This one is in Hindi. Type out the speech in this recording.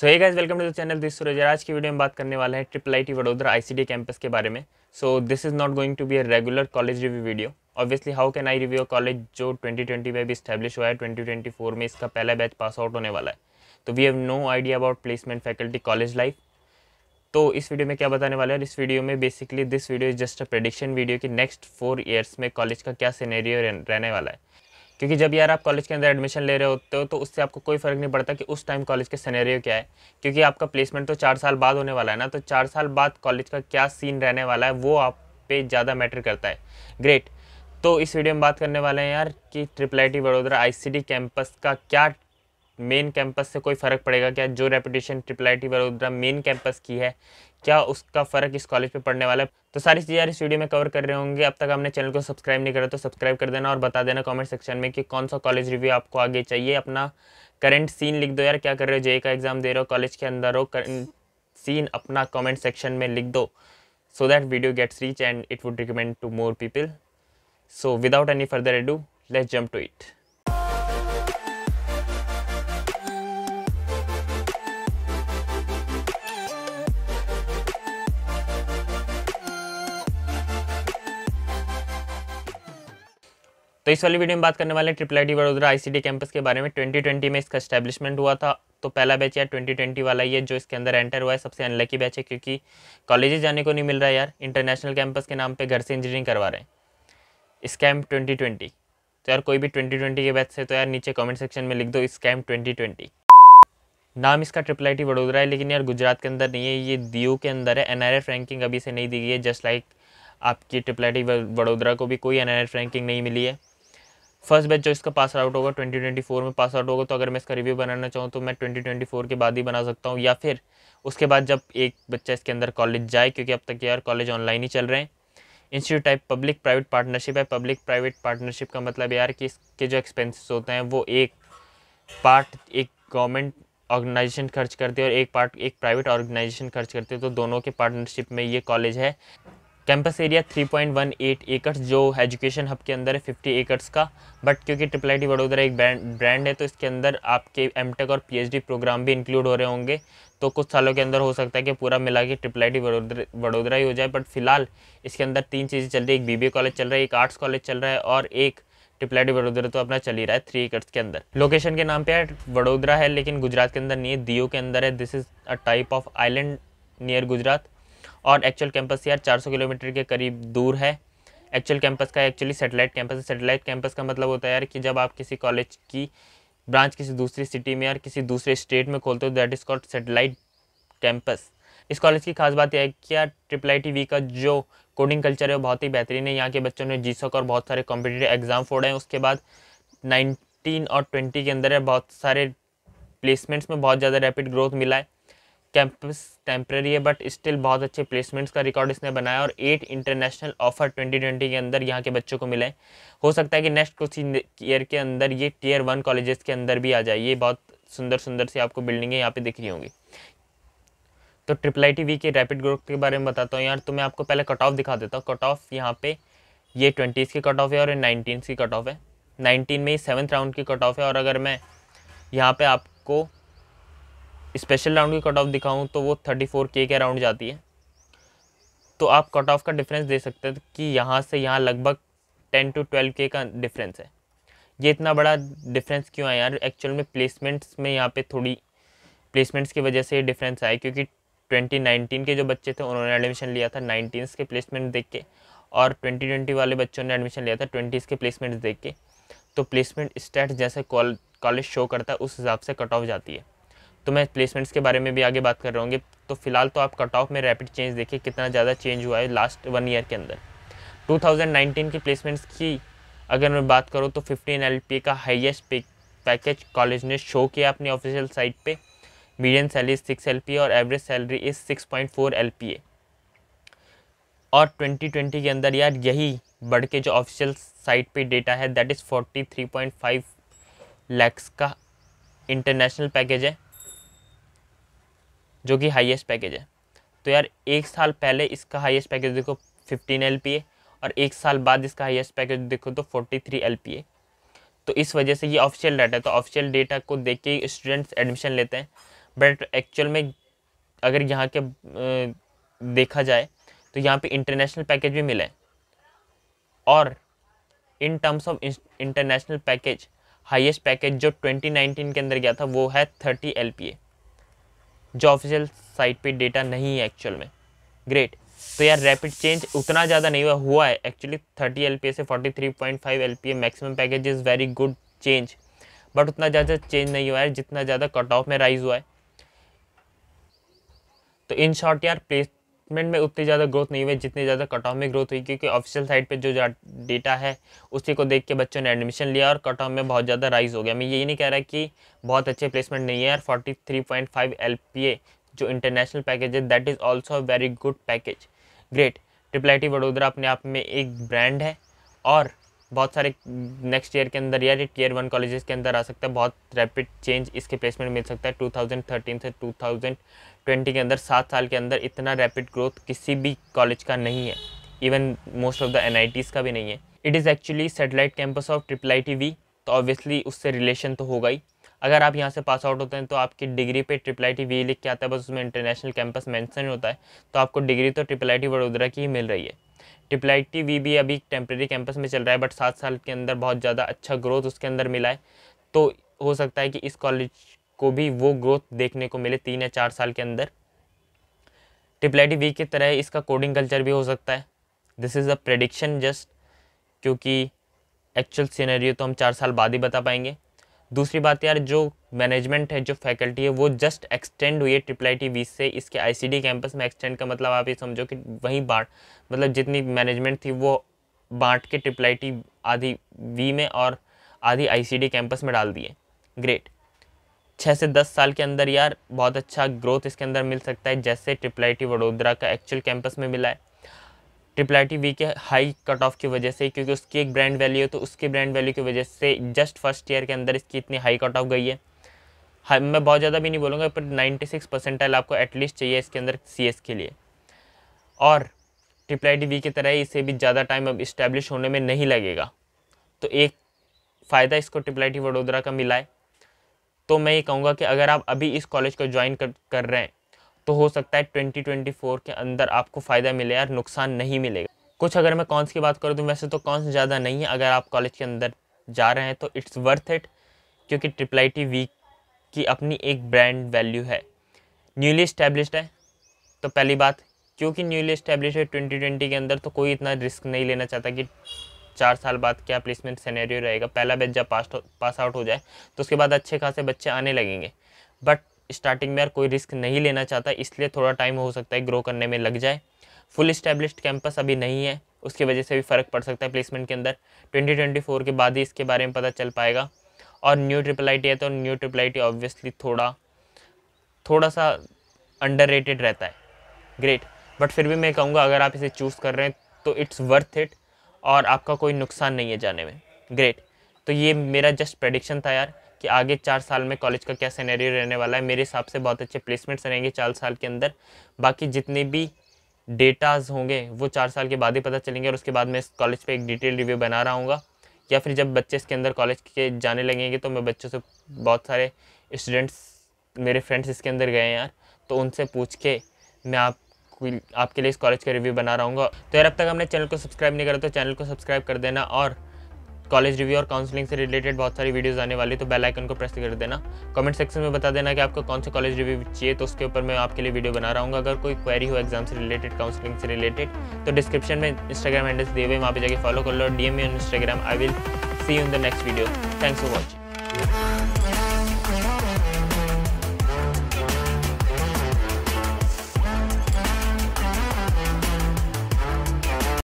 so hey guys welcome to the channel this Suraj आज की वीडियो में बात करने वाले हैं triple I T Vadodara I campus के बारे में so this is not going to be a regular college review video obviously how can I review college जो 2020 में भी स्टैब्लिश हुआ है 2024 में इसका पहला बैच पास आउट होने वाला है तो we have no idea about placement faculty college life तो इस वीडियो में क्या बताने वाला है इस वीडियो में basically this video is just a prediction video कि नेक्स्ट फोर ईयर्स में कॉलेज का क्या सीनेरियो रहने वाला है क्योंकि जब यार आप कॉलेज के अंदर एडमिशन ले रहे होते हो तो उससे आपको कोई फ़र्क नहीं पड़ता कि उस टाइम कॉलेज के सिनेरियो क्या है क्योंकि आपका प्लेसमेंट तो चार साल बाद होने वाला है ना तो चार साल बाद कॉलेज का क्या सीन रहने वाला है वो आप पे ज़्यादा मैटर करता है ग्रेट तो इस वीडियो में बात करने वाले हैं यार कि triple I T Vadodara I campus का क्या मेन कैंपस से कोई फ़र्क पड़ेगा क्या जो reputation triple I T Vadodara main campus की है क्या उसका फ़र्क इस कॉलेज पे पढ़ने वाला है तो सारी चीज़ें यार इस वीडियो में कवर कर रहे होंगे अब तक आपने चैनल को सब्सक्राइब नहीं करा तो सब्सक्राइब कर देना और बता देना कमेंट सेक्शन में कि कौन सा कॉलेज रिव्यू आपको आगे चाहिए अपना करंट सीन लिख दो यार क्या कर रहे हो जे का एग्ज़ाम दे रहे हो कॉलेज के अंदर हो करंट सीन अपना कॉमेंट सेक्शन में लिख दो so that video gets reach and it would recommend to more people so without any further ado let's jump to it तो इस वाली वीडियो में बात करने वाले triple I T Vadodara ICD campus के बारे में 2020 में इसका स्टैब्लिशमेंट हुआ था तो पहला बैच यार 2020 वाला ही है जो इसके अंदर एंटर हुआ है सबसे अनलकी बैच है क्योंकि कॉलेजेस जाने को नहीं मिल रहा है यार इंटरनेशनल कैंपस के नाम पर घर से इंजीनियरिंग करवा रहे हैं स्कैम ट्वेंटी तो यार कोई भी ट्वेंटी के बैच से तो यार नीचे कॉमेंट सेक्शन में लिख दो स्कैम ट्वेंटी नाम इसका ट्रिपल आई वडोदरा है लेकिन यार गुजरात के अंदर नहीं है ये दीयू के अंदर है एन रैंकिंग अभी से नहीं दी गई है जस्ट लाइक आपकी ट्रिपल आई टी वडोदरा को भी कोई एन रैंकिंग नहीं मिली है फर्स्ट बैच जो इसका पास आउट होगा 2024 में पास आउट होगा तो अगर मैं इसका रिव्यू बनाना चाहूँ तो मैं 2024 के बाद ही बना सकता हूँ या फिर उसके बाद जब एक बच्चा इसके अंदर कॉलेज जाए क्योंकि अब तक यार कॉलेज ऑनलाइन ही चल रहे हैं institute type public private partnership है पब्लिक प्राइवेट पार्टनरशिप का मतलब यार कि इसके जो एक्सपेंसिस होते हैं वो एक पार्ट एक गवर्नमेंट ऑर्गेनाइजेशन खर्च करती है और एक पार्ट एक प्राइवेट ऑर्गेनाइजेशन खर्च करती है तो दोनों के पार्टनरशिप में ये कॉलेज है कैंपस एरिया 3.18 एकड़ जो एजुकेशन हब के अंदर है 50 एकड़्स का बट क्योंकि ट्रिपल आई टी वडोदरा एक ब्रांड ब्रांड है तो इसके अंदर आपके एम टेक और पीएचडी प्रोग्राम भी इंक्लूड हो रहे होंगे तो कुछ सालों के अंदर हो सकता है कि पूरा मिला के ट्रिपल आई टी वडोदरा ही हो जाए बट फिलहाल इसके अंदर तीन चीज़ें चल रही है एक बी बी कॉलेज चल रहा है एक आर्ट्स कॉलेज चल रहा है और एक टी वडोदरा तो अपना चल ही रहा है थ्री एकर्स के अंदर लोकेशन के नाम पे वडोदरा है लेकिन गुजरात के अंदर नहीं है दियो के अंदर है this is a type of island near Gujarat और एक्चुअल कैंपस यार 400 किलोमीटर के करीब दूर है एक्चुअल कैंपस का एक्चुअली सेटेलाइट कैंपस है सेटेलाइट कैंपस का मतलब होता है यार कि जब आप किसी कॉलेज की ब्रांच किसी दूसरी सिटी में यार किसी दूसरे स्टेट में खोलते हो that is called satellite campus इस कॉलेज की खास बात यह है कि यार ट्रिपल आई टी वी का जो कोडिंग कल्चर है वो बहुत ही बेहतरीन है यहाँ के बच्चों ने जीसक और बहुत सारे कॉम्पिटेटिव एग्जाम फोड़े हैं उसके बाद नाइनटीन और ट्वेंटी के अंदर बहुत सारे प्लेसमेंट्स में बहुत ज़्यादा रैपिड ग्रोथ मिला है कैंपस टेम्प्रेरी है बट स्टिल बहुत अच्छे प्लेसमेंट्स का रिकॉर्ड इसने बनाया और एट इंटरनेशनल ऑफर 2020 के अंदर यहाँ के बच्चों को मिले हो सकता है कि नेक्स्ट कुछ ईयर के अंदर ये टीयर वन कॉलेजेस के अंदर भी आ जाए ये बहुत सुंदर सुंदर सी आपको बिल्डिंगें यहाँ पे दिख रही होंगी तो ट्रिपल आई टी वी के रैपिड ग्रोथ के बारे में बताता हूँ यार तो मैं आपको पहले कट ऑफ दिखा देता हूँ कट ऑफ यहाँ पे ये ट्वेंटीज़ की कट ऑफ है और नाइनटीन की कट ऑफ है नाइनटीन में ही सेवन्थ राउंड की कट ऑफ है और अगर मैं यहाँ पर आपको स्पेशल राउंड की कट ऑफ दिखाऊँ तो वो थर्टी फोर के के राउंड जाती है तो आप कट ऑफ का डिफरेंस दे सकते हैं कि यहाँ से यहाँ लगभग टेन टू ट्वेल्व के का डिफरेंस है ये इतना बड़ा डिफरेंस क्यों है यार एक्चुअल में प्लेसमेंट्स में यहाँ पे थोड़ी प्लेसमेंट्स की वजह से ये डिफरेंस आया क्योंकि 2019 के जो बच्चे थे उन्होंने एडमिशन लिया था नाइनटीन के प्लेसमेंट देख के और 2020 वाले बच्चों ने एडमिशन लिया था ट्वेंटीज़ के प्लेसमेंट्स देख के तो प्लेसमेंट स्टैट्स जैसे कॉलेज शो करता है उस हिसाब से कट ऑफ जाती है तो मैं प्लेसमेंट्स के बारे में भी आगे बात कर रहा हूँ तो फिलहाल तो आप कट ऑफ में रैपिड चेंज देखिए कितना ज़्यादा चेंज हुआ है लास्ट वन ईयर के अंदर 2019 की प्लेसमेंट्स की अगर मैं बात करूँ तो 15 एल का हाईएस्ट पैकेज कॉलेज ने शो किया अपनी ऑफिशियल साइट पे मीडियम सैलरी सिक्स एल और average salary is six point four L और ट्वेंटी के अंदर यार यही बढ़ के जो ऑफिशियल साइट पे डेटा है दैट इज़ फाइव लैक्स का इंटरनेशनल पैकेज है जो कि हाईएस्ट पैकेज है तो यार एक साल पहले इसका हाईएस्ट पैकेज देखो फिफ्टीन एल और एक साल बाद इसका हाईएस्ट पैकेज देखो तो फोर्टी थ्री एल तो इस वजह से ये ऑफिशियल डाटा है तो ऑफिशियल डेटा को देख के स्टूडेंट्स एडमिशन लेते हैं बट एक्चुअल में अगर यहाँ के देखा जाए तो यहाँ पे इंटरनेशनल पैकेज भी मिले और in terms of international package highest package जो 2019 के अंदर गया था वो है 30 एल जो ऑफिशियल साइट पे डेटा नहीं है एक्चुअल में ग्रेट तो यार रैपिड चेंज उतना ज़्यादा नहीं हुआ हुआ है एक्चुअली थर्टी एल से forty three point five L maximum package is very good change but उतना ज़्यादा चेंज नहीं हुआ है जितना ज़्यादा कट ऑफ में राइज हुआ है तो इन शॉर्ट यार प्लेस डिपार्टमेंट में उतनी ज़्यादा ग्रोथ नहीं हुई जितनी ज़्यादा कट ऑफ में ग्रोथ हुई क्योंकि ऑफिशियल साइट पे जो डेटा है उसी को देख के बच्चों ने एडमिशन लिया और कट ऑफ में बहुत ज़्यादा राइज हो गया मैं यही नहीं कह रहा कि बहुत अच्छे प्लेसमेंट नहीं है और forty three point five L P A जो इंटरनेशनल पैकेज है that is also very good package great triple I T Vadodara अपने आप में एक ब्रांड है और बहुत सारे नेक्स्ट ईयर के अंदर या टीयर वन कॉलेजेस के अंदर आ सकता है बहुत रैपिड चेंज इसके प्लेसमेंट मिल सकता है 2013 से 2020 के अंदर सात साल के अंदर इतना रैपिड ग्रोथ किसी भी कॉलेज का नहीं है even most of the N का भी नहीं है it is actually satellite campus of triple I T तो ऑब्वियसली उससे रिलेशन तो होगा ही अगर आप यहाँ से पास आउट होते हैं तो आपकी डिग्री पे ट्रिपल आई टी वी लिख के आता है बस उसमें इंटरनेशनल कैंपस मेंशन होता है तो आपको डिग्री तो ट्रिपल आई टी वडोदरा की ही मिल रही है डिप्लाइटी वी भी अभी टेम्प्रेरी कैंपस में चल रहा है बट सात साल के अंदर बहुत ज़्यादा अच्छा ग्रोथ उसके अंदर मिला है तो हो सकता है कि इस कॉलेज को भी वो ग्रोथ देखने को मिले तीन या चार साल के अंदर ट्रिपलाइटी वी की तरह इसका कोडिंग कल्चर भी हो सकता है this is a prediction just क्योंकि एक्चुअल सीनरी तो हम चार साल बाद ही बता पाएंगे दूसरी बात यार जो मैनेजमेंट है जो फैकल्टी है वो जस्ट एक्सटेंड हुई है ट्रिपल आई टी वी से इसके आईसीडी कैंपस में एक्सटेंड का मतलब आप ये समझो कि वहीं बांट मतलब जितनी मैनेजमेंट थी वो बांट के ट्रिपल आई टी आधी वी में और आधी आईसीडी कैंपस में डाल दिए ग्रेट छः से दस साल के अंदर यार बहुत अच्छा ग्रोथ इसके अंदर मिल सकता है जैसे ट्रिपल आई टी वडोदरा का एक्चुअल कैंपस में मिला है ट्रिपल आई टी वी के हाई कट ऑफ की वजह से क्योंकि उसकी एक ब्रांड वैल्यू है तो उसकी ब्रांड वैल्यू की वजह से जस्ट फर्स्ट ईयर के अंदर इसकी इतनी हाई कट ऑफ गई है हाँ मैं बहुत ज़्यादा भी नहीं बोलूँगा पर नाइन्टी सिक्स परसेंटाइल आपको एटलीस्ट चाहिए इसके अंदर सी एस के लिए और ट्रिपल आई टी वी की तरह इसे भी ज़्यादा टाइम अब इस्टेब्लिश होने में नहीं लगेगा तो एक फ़ायदा इसको ट्रिपल आई टी वडोदरा का मिला है तो मैं ये कहूँगा कि अगर आप अभी इस कॉलेज को ज्वाइन कर कर रहे हैं तो हो सकता है 2024 के अंदर आपको फ़ायदा मिले यार नुकसान नहीं मिलेगा कुछ अगर मैं कॉन्स की बात करूँ तो वैसे तो कॉन्स ज़्यादा नहीं है अगर आप कॉलेज के अंदर जा रहे हैं तो इट्स वर्थ इट क्योंकि ट्रिपल आई टी वीक की अपनी एक ब्रांड वैल्यू है न्यूली इस्टेब्लिश है तो पहली बात क्योंकि न्यूली इस्टेब्लिश है ट्वेंटी ट्वेंटी के अंदर तो कोई इतना रिस्क नहीं लेना चाहता कि चार साल बाद क्या प्लेसमेंट सैनैरियो रहेगा पहला बैच जब पास पास आउट हो जाए तो उसके बाद अच्छे खासे बच्चे आने लगेंगे बट स्टार्टिंग में यार कोई रिस्क नहीं लेना चाहता इसलिए थोड़ा टाइम हो सकता है ग्रो करने में लग जाए फुल स्टैब्लिश्ड कैंपस अभी नहीं है उसकी वजह से भी फ़र्क पड़ सकता है प्लेसमेंट के अंदर 2024 के बाद ही इसके बारे में पता चल पाएगा और न्यू ट्रिपल आई है तो न्यू ट्रिपल आई ऑब्वियसली थोड़ा थोड़ा सा अंडर रहता है ग्रेट बट फिर भी मैं कहूँगा अगर आप इसे चूज़ कर रहे हैं तो इट्स वर्थ इट और आपका कोई नुकसान नहीं है जाने में ग्रेट तो ये मेरा जस्ट प्रडिक्शन था यार कि आगे चार साल में कॉलेज का क्या सैनरी रहने वाला है मेरे हिसाब से बहुत अच्छे प्लेसमेंट्स रहेंगे चार साल के अंदर बाकी जितने भी डेटाज होंगे वो चार साल के बाद ही पता चलेंगे और उसके बाद मैं इस कॉलेज पर एक डिटेल रिव्यू बना रहा हूँगा या फिर जब बच्चे इसके अंदर कॉलेज के जाने लगेंगे तो मैं बच्चों से बहुत सारे स्टूडेंट्स मेरे फ्रेंड्स इसके अंदर गए हैं यार तो उनसे पूछ के मैं आप आपके लिए इस कॉलेज का रिव्यू बना रहा हूँ तो यार अब तक हमने चैनल को सब्सक्राइब नहीं करा तो चैनल को सब्सक्राइब कर देना और कॉलेज रिव्यू और काउंसलिंग से रिलेटेड बहुत सारी वीडियोस आने वाली तो बेल आइकन को प्रेस कर देना कमेंट सेक्शन में बता देना कि आपको कौन सा कॉलेज रिव्यू चाहिए तो उसके ऊपर मैं आपके लिए वीडियो बना रहा हूँ अगर कोई क्वेरी हो एग्जाम से रिलेटेड काउंसलिंग से रिलेटेड तो डिस्क्रिप्शन में इंस्टाग्राम हैंडल्स दिए हुए वहाँ पर जाकर फॉलो कर लो D M Instagram I will see in the next video thanks for watching